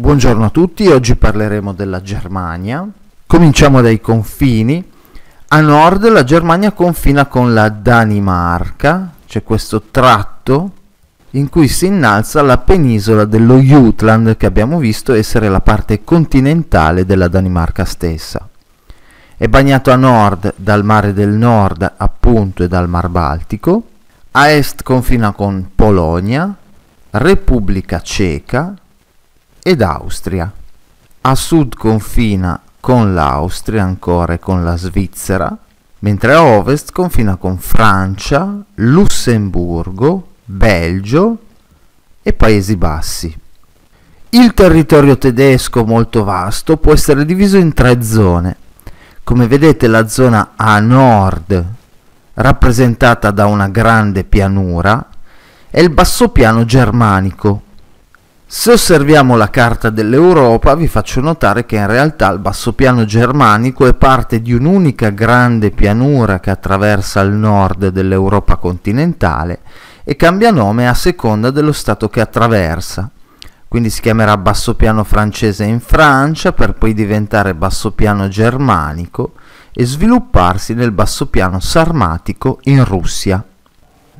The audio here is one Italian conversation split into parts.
Buongiorno a tutti, oggi parleremo della Germania. Cominciamo dai confini. A nord la Germania confina con la Danimarca, c'è questo tratto in cui si innalza la penisola dello Jutland che abbiamo visto essere la parte continentale della Danimarca stessa. È bagnato a nord dal mare del nord appunto e dal mar Baltico, a est confina con Polonia, Repubblica Ceca, ed Austria. A sud confina con l'Austria ancora e con la Svizzera, mentre a ovest confina con Francia, Lussemburgo, Belgio e Paesi Bassi. Il territorio tedesco molto vasto può essere diviso in tre zone. Come vedete la zona a nord, rappresentata da una grande pianura, è il bassopiano germanico, se osserviamo la carta dell'Europa vi faccio notare che in realtà il basso piano germanico è parte di un'unica grande pianura che attraversa il nord dell'Europa continentale e cambia nome a seconda dello stato che attraversa. Quindi si chiamerà basso piano francese in Francia per poi diventare basso piano germanico e svilupparsi nel basso piano sarmatico in Russia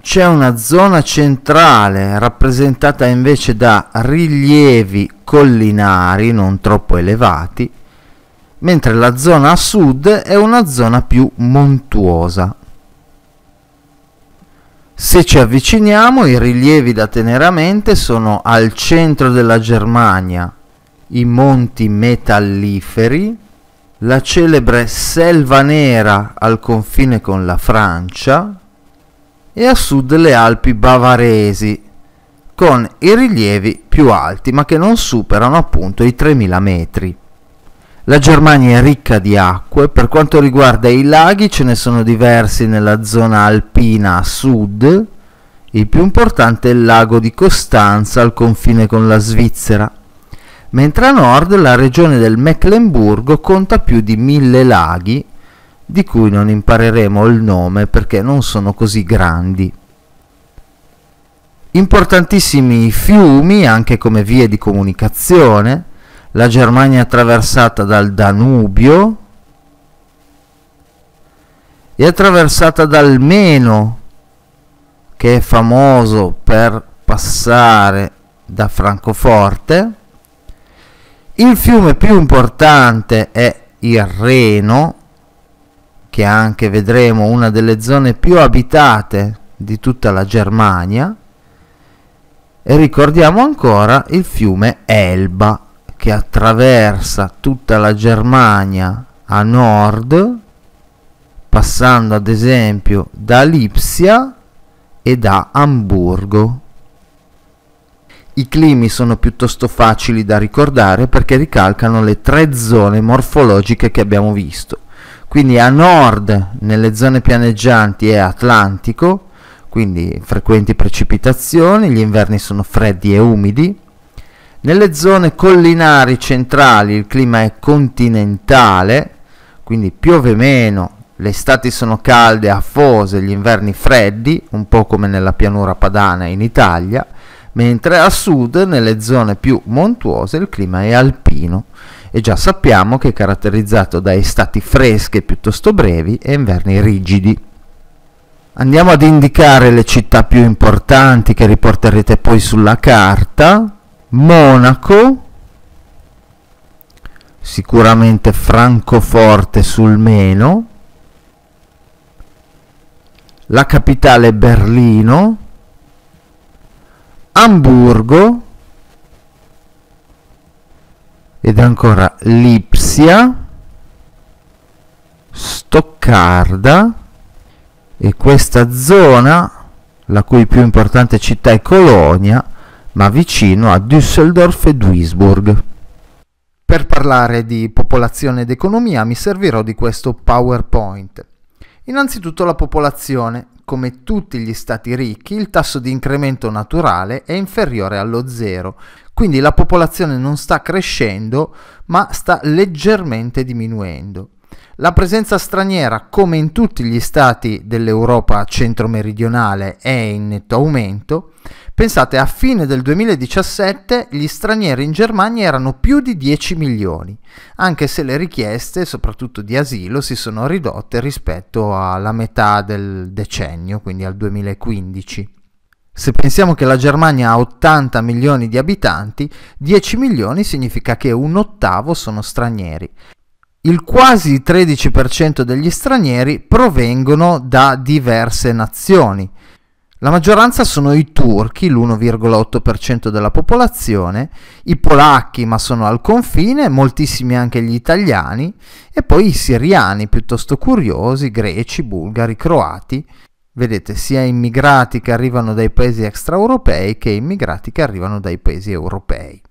c'è una zona centrale rappresentata invece da rilievi collinari non troppo elevati, mentre la zona a sud è una zona più montuosa. Se ci avviciniamo, i rilievi da tenere a mente sono al centro della Germania, i monti metalliferi, la celebre Selva Nera al confine con la Francia, e a sud le Alpi bavaresi, con i rilievi più alti ma che non superano appunto i 3000 metri. La Germania è ricca di acque, per quanto riguarda i laghi ce ne sono diversi nella zona alpina a sud, il più importante è il lago di Costanza al confine con la Svizzera, mentre a nord la regione del Mecklenburgo conta più di mille laghi di cui non impareremo il nome perché non sono così grandi. Importantissimi fiumi anche come vie di comunicazione, la Germania attraversata dal Danubio e attraversata dal Meno, che è famoso per passare da Francoforte. Il fiume più importante è il Reno, che anche vedremo una delle zone più abitate di tutta la Germania e ricordiamo ancora il fiume Elba che attraversa tutta la Germania a nord passando ad esempio da Lipsia e da Amburgo. I climi sono piuttosto facili da ricordare perché ricalcano le tre zone morfologiche che abbiamo visto, quindi a nord nelle zone pianeggianti è atlantico quindi frequenti precipitazioni gli inverni sono freddi e umidi nelle zone collinari centrali il clima è continentale quindi piove meno le estati sono calde e affose gli inverni freddi un po' come nella pianura padana in Italia mentre a sud nelle zone più montuose il clima è alpino e già sappiamo che è caratterizzato da estati fresche piuttosto brevi e inverni rigidi. Andiamo ad indicare le città più importanti che riporterete poi sulla carta. Monaco, sicuramente Francoforte sul Meno, la capitale Berlino, Amburgo, ed ancora Lipsia, Stoccarda e questa zona, la cui più importante città è Colonia, ma vicino a Düsseldorf e Duisburg. Per parlare di popolazione ed economia mi servirò di questo PowerPoint. Innanzitutto la popolazione. Come tutti gli stati ricchi, il tasso di incremento naturale è inferiore allo zero, quindi la popolazione non sta crescendo, ma sta leggermente diminuendo. La presenza straniera, come in tutti gli stati dell'Europa centro-meridionale, è in netto aumento. Pensate, a fine del 2017 gli stranieri in Germania erano più di 10 milioni, anche se le richieste, soprattutto di asilo, si sono ridotte rispetto alla metà del decennio, quindi al 2015. Se pensiamo che la Germania ha 80 milioni di abitanti, 10 milioni significa che un ottavo sono stranieri. Il quasi 13% degli stranieri provengono da diverse nazioni. La maggioranza sono i turchi, l'1,8% della popolazione, i polacchi, ma sono al confine, moltissimi anche gli italiani, e poi i siriani, piuttosto curiosi, greci, bulgari, croati. Vedete, sia immigrati che arrivano dai paesi extraeuropei che immigrati che arrivano dai paesi europei.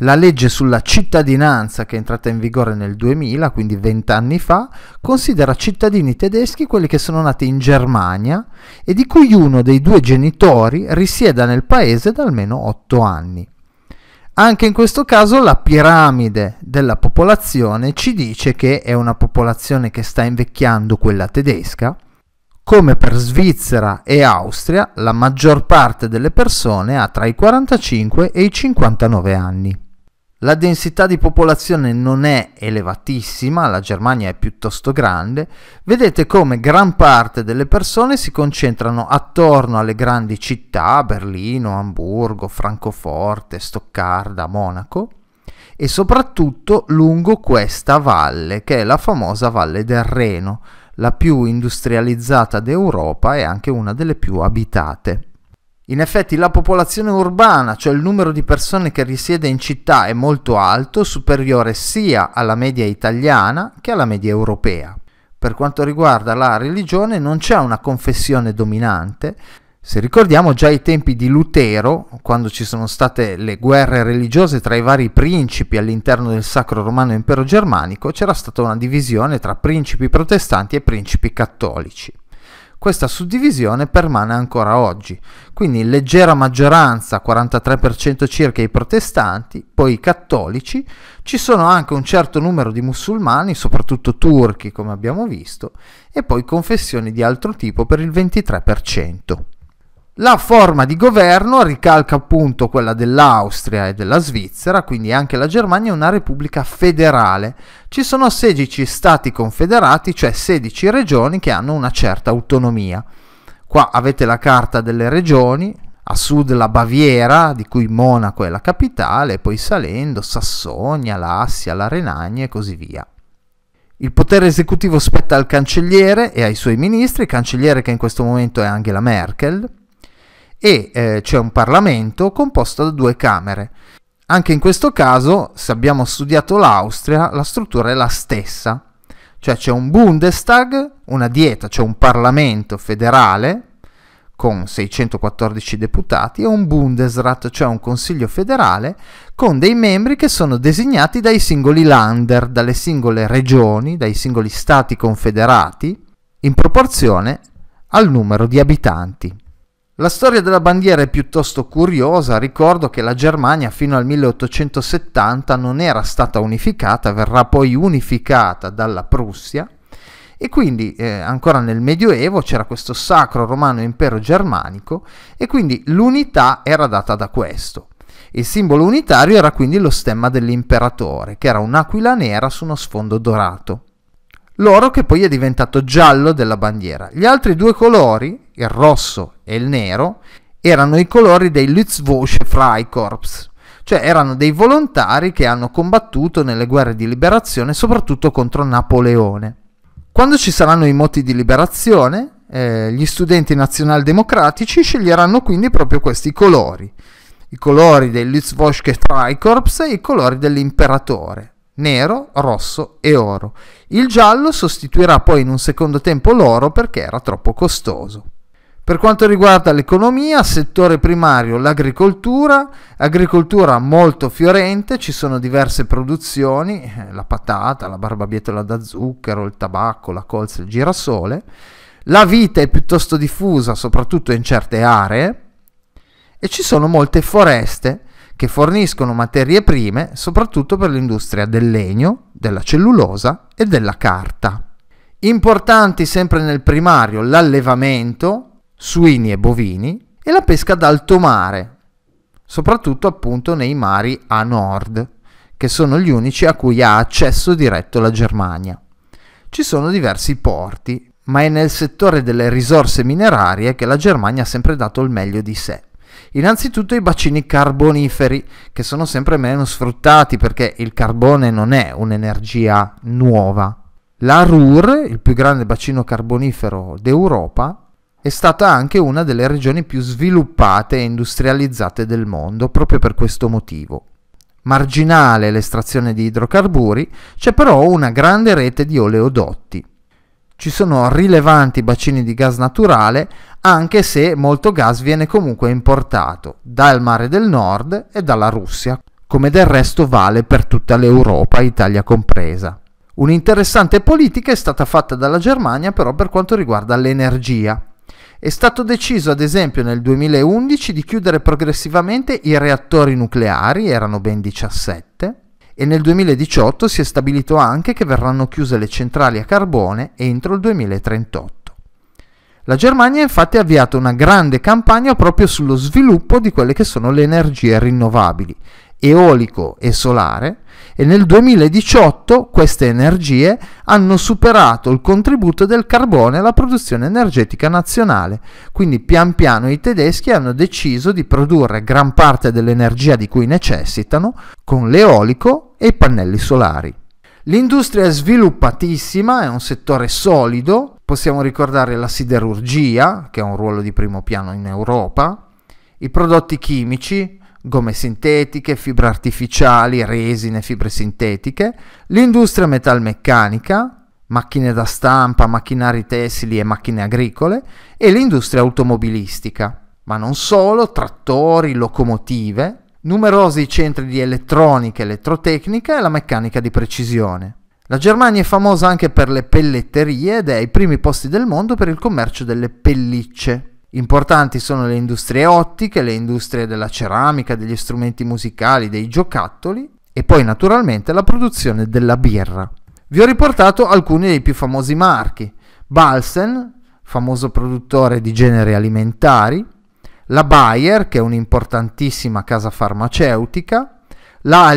La legge sulla cittadinanza, che è entrata in vigore nel 2000, quindi 20 anni fa, considera cittadini tedeschi quelli che sono nati in Germania e di cui uno dei due genitori risieda nel paese da almeno 8 anni. Anche in questo caso la piramide della popolazione ci dice che è una popolazione che sta invecchiando quella tedesca come per Svizzera e Austria la maggior parte delle persone ha tra i 45 e i 59 anni. La densità di popolazione non è elevatissima, la Germania è piuttosto grande, vedete come gran parte delle persone si concentrano attorno alle grandi città, Berlino, Amburgo, Francoforte, Stoccarda, Monaco, e soprattutto lungo questa valle, che è la famosa Valle del Reno, la più industrializzata d'Europa e anche una delle più abitate. In effetti la popolazione urbana, cioè il numero di persone che risiede in città, è molto alto, superiore sia alla media italiana che alla media europea. Per quanto riguarda la religione non c'è una confessione dominante, se ricordiamo già ai tempi di Lutero, quando ci sono state le guerre religiose tra i vari principi all'interno del Sacro Romano Impero Germanico, c'era stata una divisione tra principi protestanti e principi cattolici. Questa suddivisione permane ancora oggi, quindi in leggera maggioranza, 43% circa i protestanti, poi i cattolici, ci sono anche un certo numero di musulmani, soprattutto turchi come abbiamo visto, e poi confessioni di altro tipo per il 23%. La forma di governo ricalca appunto quella dell'Austria e della Svizzera, quindi anche la Germania è una repubblica federale. Ci sono 16 stati confederati, cioè 16 regioni che hanno una certa autonomia. Qua avete la carta delle regioni, a sud la Baviera, di cui Monaco è la capitale, poi salendo Sassonia, l'Assia, la Renania e così via. Il potere esecutivo spetta al cancelliere e ai suoi ministri, il cancelliere che in questo momento è Angela Merkel, e eh, c'è un Parlamento composto da due camere. Anche in questo caso, se abbiamo studiato l'Austria, la struttura è la stessa, cioè c'è un Bundestag, una dieta, cioè un Parlamento federale con 614 deputati e un Bundesrat, cioè un Consiglio federale, con dei membri che sono designati dai singoli lander, dalle singole regioni, dai singoli stati confederati, in proporzione al numero di abitanti. La storia della bandiera è piuttosto curiosa, ricordo che la Germania fino al 1870 non era stata unificata, verrà poi unificata dalla Prussia e quindi eh, ancora nel Medioevo c'era questo sacro romano impero germanico e quindi l'unità era data da questo. Il simbolo unitario era quindi lo stemma dell'imperatore, che era un'aquila nera su uno sfondo dorato l'oro che poi è diventato giallo della bandiera. Gli altri due colori, il rosso e il nero, erano i colori dei Lützwosche Freikorps, cioè erano dei volontari che hanno combattuto nelle guerre di liberazione soprattutto contro Napoleone. Quando ci saranno i moti di liberazione, eh, gli studenti nazionaldemocratici sceglieranno quindi proprio questi colori, i colori dei Lützwosche Freikorps e i colori dell'imperatore nero, rosso e oro. Il giallo sostituirà poi in un secondo tempo l'oro perché era troppo costoso. Per quanto riguarda l'economia, settore primario l'agricoltura, agricoltura molto fiorente, ci sono diverse produzioni, eh, la patata, la barbabietola da zucchero, il tabacco, la colza, il girasole. La vita è piuttosto diffusa, soprattutto in certe aree, e ci sono molte foreste, che forniscono materie prime soprattutto per l'industria del legno, della cellulosa e della carta. Importanti sempre nel primario l'allevamento, suini e bovini, e la pesca d'alto mare, soprattutto appunto nei mari a nord, che sono gli unici a cui ha accesso diretto la Germania. Ci sono diversi porti, ma è nel settore delle risorse minerarie che la Germania ha sempre dato il meglio di sé. Innanzitutto i bacini carboniferi, che sono sempre meno sfruttati perché il carbone non è un'energia nuova. La Ruhr, il più grande bacino carbonifero d'Europa, è stata anche una delle regioni più sviluppate e industrializzate del mondo proprio per questo motivo. Marginale l'estrazione di idrocarburi, c'è però una grande rete di oleodotti ci sono rilevanti bacini di gas naturale, anche se molto gas viene comunque importato dal Mare del Nord e dalla Russia, come del resto vale per tutta l'Europa, Italia compresa. Un'interessante politica è stata fatta dalla Germania però per quanto riguarda l'energia. È stato deciso ad esempio nel 2011 di chiudere progressivamente i reattori nucleari, erano ben 17, e nel 2018 si è stabilito anche che verranno chiuse le centrali a carbone entro il 2038. La Germania infatti ha avviato una grande campagna proprio sullo sviluppo di quelle che sono le energie rinnovabili, eolico e solare, e nel 2018 queste energie hanno superato il contributo del carbone alla produzione energetica nazionale. Quindi pian piano i tedeschi hanno deciso di produrre gran parte dell'energia di cui necessitano con l'eolico e i pannelli solari. L'industria è sviluppatissima, è un settore solido, possiamo ricordare la siderurgia, che ha un ruolo di primo piano in Europa, i prodotti chimici, gomme sintetiche, fibre artificiali, resine, fibre sintetiche, l'industria metalmeccanica, macchine da stampa, macchinari tessili e macchine agricole, e l'industria automobilistica, ma non solo, trattori, locomotive, numerosi centri di elettronica, elettrotecnica e la meccanica di precisione. La Germania è famosa anche per le pelletterie ed è ai primi posti del mondo per il commercio delle pellicce. Importanti sono le industrie ottiche, le industrie della ceramica, degli strumenti musicali, dei giocattoli e poi naturalmente la produzione della birra. Vi ho riportato alcuni dei più famosi marchi. Balsen, famoso produttore di generi alimentari, la Bayer, che è un'importantissima casa farmaceutica, la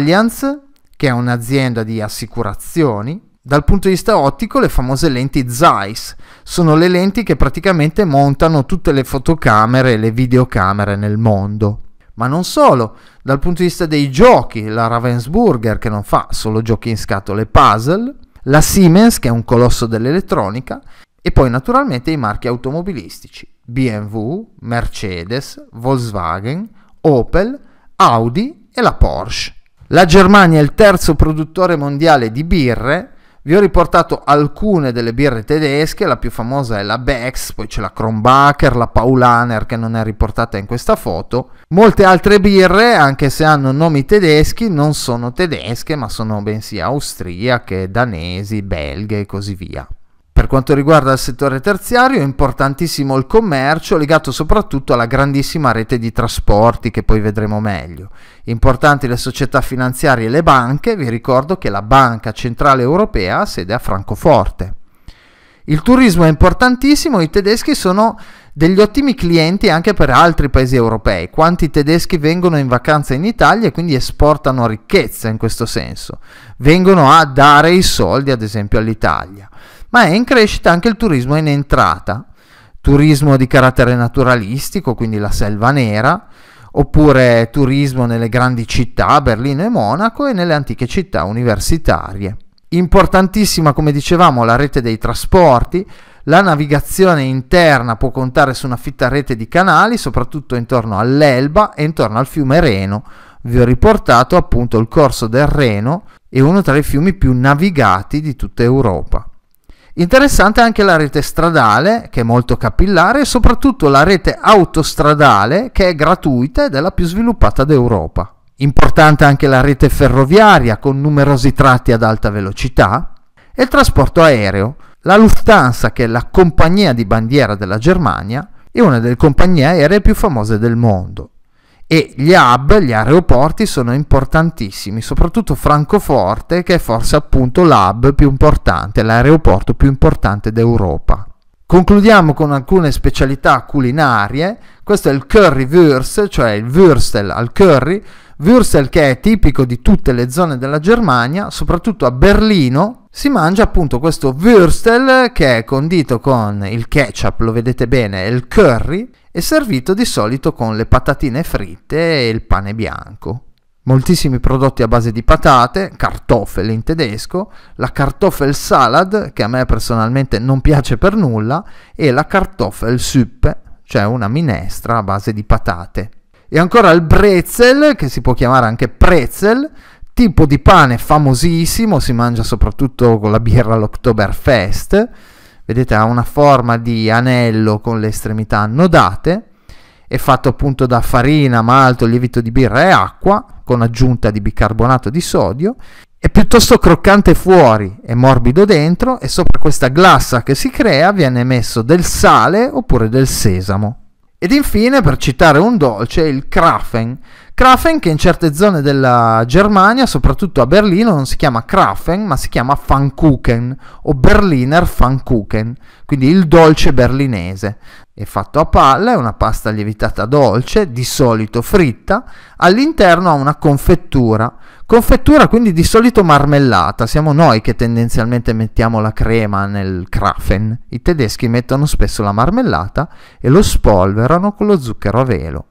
che è un'azienda di assicurazioni, dal punto di vista ottico le famose lenti Zeiss sono le lenti che praticamente montano tutte le fotocamere e le videocamere nel mondo. Ma non solo, dal punto di vista dei giochi, la Ravensburger che non fa solo giochi in scatole puzzle, la Siemens che è un colosso dell'elettronica e poi naturalmente i marchi automobilistici BMW, Mercedes, Volkswagen, Opel, Audi e la Porsche. La Germania è il terzo produttore mondiale di birre vi ho riportato alcune delle birre tedesche, la più famosa è la Becks, poi c'è la Kronbacher, la Paulaner che non è riportata in questa foto. Molte altre birre, anche se hanno nomi tedeschi, non sono tedesche, ma sono bensì austriache, danesi, belghe e così via. Per quanto riguarda il settore terziario è importantissimo il commercio legato soprattutto alla grandissima rete di trasporti che poi vedremo meglio. Importanti le società finanziarie e le banche, vi ricordo che la Banca Centrale Europea ha sede a Francoforte. Il turismo è importantissimo, i tedeschi sono degli ottimi clienti anche per altri paesi europei. Quanti tedeschi vengono in vacanza in Italia e quindi esportano ricchezza in questo senso. Vengono a dare i soldi ad esempio all'Italia ma è in crescita anche il turismo in entrata, turismo di carattere naturalistico, quindi la selva nera, oppure turismo nelle grandi città, Berlino e Monaco, e nelle antiche città universitarie. Importantissima, come dicevamo, la rete dei trasporti, la navigazione interna può contare su una fitta rete di canali, soprattutto intorno all'Elba e intorno al fiume Reno. Vi ho riportato appunto il corso del Reno, è uno tra i fiumi più navigati di tutta Europa. Interessante anche la rete stradale, che è molto capillare, e soprattutto la rete autostradale, che è gratuita ed è la più sviluppata d'Europa. Importante anche la rete ferroviaria, con numerosi tratti ad alta velocità, e il trasporto aereo. La Lufthansa, che è la compagnia di bandiera della Germania, è una delle compagnie aeree più famose del mondo e gli hub, gli aeroporti sono importantissimi, soprattutto Francoforte che è forse appunto l'hub più importante, l'aeroporto più importante d'Europa. Concludiamo con alcune specialità culinarie, questo è il curry Würst, cioè il Würstel al curry, Würstel che è tipico di tutte le zone della Germania, soprattutto a Berlino, si mangia appunto questo Würstel che è condito con il ketchup, lo vedete bene, e il curry, e servito di solito con le patatine fritte e il pane bianco. Moltissimi prodotti a base di patate, kartoffel in tedesco, la kartoffel salad, che a me personalmente non piace per nulla, e la kartoffel suppe, cioè una minestra a base di patate. E ancora il brezel, che si può chiamare anche pretzel, tipo di pane famosissimo, si mangia soprattutto con la birra all'Oktoberfest vedete ha una forma di anello con le estremità annodate, è fatto appunto da farina, malto, lievito di birra e acqua, con aggiunta di bicarbonato di sodio, è piuttosto croccante fuori e morbido dentro e sopra questa glassa che si crea viene messo del sale oppure del sesamo. Ed infine, per citare un dolce, il Krafen, Krafen che in certe zone della Germania, soprattutto a Berlino, non si chiama Krafen ma si chiama Pfannkuchen o Berliner Pfannkuchen, quindi il dolce berlinese. È fatto a palla, è una pasta lievitata dolce, di solito fritta, all'interno ha una confettura, confettura quindi di solito marmellata, siamo noi che tendenzialmente mettiamo la crema nel Krafen, i tedeschi mettono spesso la marmellata e lo spolverano con lo zucchero a velo.